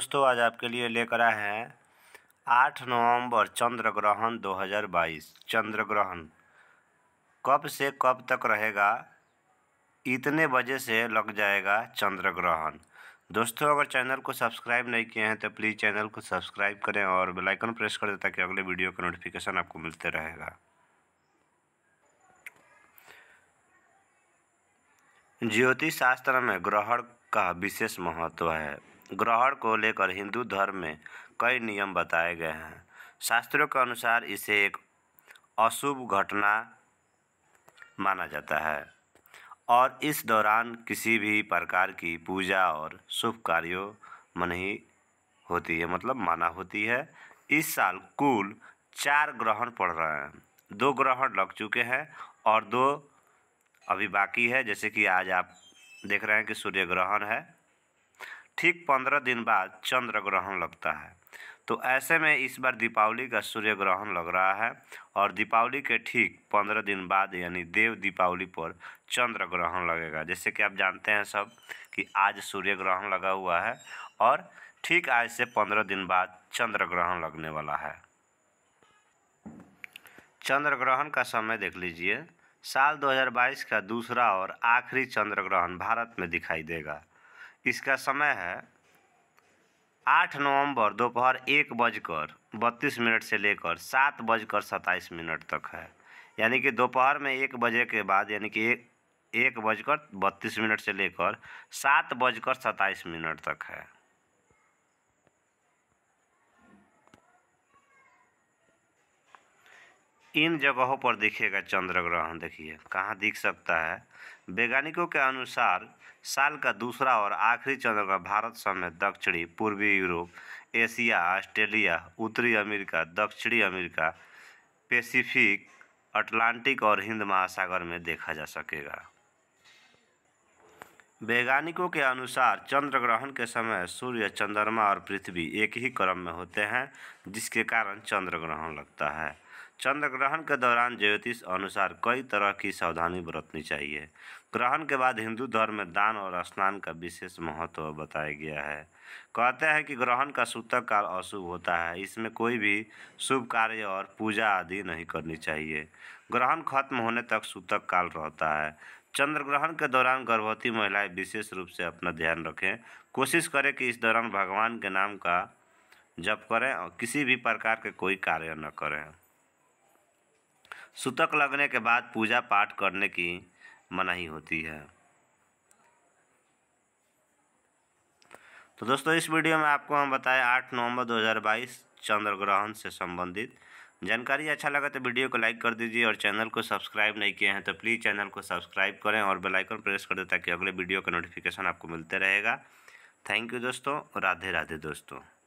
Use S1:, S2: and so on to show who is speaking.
S1: दोस्तों आज आपके लिए लेकर आए हैं आठ नवंबर चंद्र ग्रहण 2022 चंद्र ग्रहण कब से कब तक रहेगा इतने बजे से लग जाएगा चंद्र ग्रहण दोस्तों अगर चैनल को सब्सक्राइब नहीं किए हैं तो प्लीज़ चैनल को सब्सक्राइब करें और बेल आइकन प्रेस कर दें ताकि अगले वीडियो का नोटिफिकेशन आपको मिलते रहेगा ज्योतिष शास्त्र में ग्रहण का विशेष महत्व है ग्रहण को लेकर हिंदू धर्म में कई नियम बताए गए हैं शास्त्रों के अनुसार इसे एक अशुभ घटना माना जाता है और इस दौरान किसी भी प्रकार की पूजा और शुभ कार्यों में नहीं होती है मतलब माना होती है इस साल कुल चार ग्रहण पड़ रहे हैं दो ग्रहण लग चुके हैं और दो अभी बाकी है जैसे कि आज आप देख रहे हैं कि सूर्य ग्रहण है ठीक पंद्रह दिन बाद चंद्र ग्रहण लगता है तो ऐसे में इस बार दीपावली का सूर्य ग्रहण लग रहा है और दीपावली के ठीक पंद्रह दिन बाद यानी देव दीपावली पर चंद्र ग्रहण लगेगा जैसे कि आप जानते हैं सब कि आज सूर्य ग्रहण लगा हुआ है और ठीक आज से पंद्रह दिन बाद चंद्र ग्रहण लगने वाला है चंद्र ग्रहण का समय देख लीजिए साल 2022 का दूसरा और आखिरी चंद्र ग्रहण भारत में दिखाई देगा इसका समय है आठ नवंबर दोपहर एक बजकर बत्तीस मिनट से लेकर सात बजकर सत्ताईस मिनट तक है यानी कि दोपहर में एक बजे के बाद यानी कि एक एक बजकर बत्तीस मिनट से लेकर सात बजकर सत्ताईस मिनट तक है इन जगहों पर दिखेगा चंद्र ग्रहण देखिए कहाँ दिख सकता है वैज्ञानिकों के अनुसार साल का दूसरा और आखिरी चंद्र ग्रहण भारत समेत दक्षिणी पूर्वी यूरोप एशिया ऑस्ट्रेलिया उत्तरी अमेरिका दक्षिणी अमेरिका पैसिफिक अटलांटिक और हिंद महासागर में देखा जा सकेगा वैज्ञानिकों के अनुसार चंद्र ग्रहण के समय सूर्य चंद्रमा और पृथ्वी एक ही क्रम में होते हैं जिसके कारण चंद्र ग्रहण लगता है चंद्र ग्रहण के दौरान ज्योतिष अनुसार कई तरह की सावधानी बरतनी चाहिए ग्रहण के बाद हिंदू धर्म में दान और स्नान का विशेष महत्व बताया गया है कहते हैं कि ग्रहण का सूतक काल अशुभ होता है इसमें कोई भी शुभ कार्य और पूजा आदि नहीं करनी चाहिए ग्रहण खत्म होने तक सूतक काल रहता है चंद्र ग्रहण के दौरान गर्भवती महिलाएं विशेष रूप से अपना ध्यान रखें कोशिश करें कि इस दौरान भगवान के नाम का जप करें और किसी भी प्रकार के कोई कार्य न करें सूतक लगने के बाद पूजा पाठ करने की मनाही होती है तो दोस्तों इस वीडियो में आपको हम बताएं 8 नवंबर 2022 चंद्र ग्रहण से संबंधित जानकारी अच्छा लगा तो वीडियो को लाइक कर दीजिए और चैनल को सब्सक्राइब नहीं किए हैं तो प्लीज़ चैनल को सब्सक्राइब करें और बेल आइकन प्रेस कर दें ताकि अगले वीडियो का नोटिफिकेशन आपको मिलते रहेगा थैंक यू दोस्तों राधे राधे दोस्तों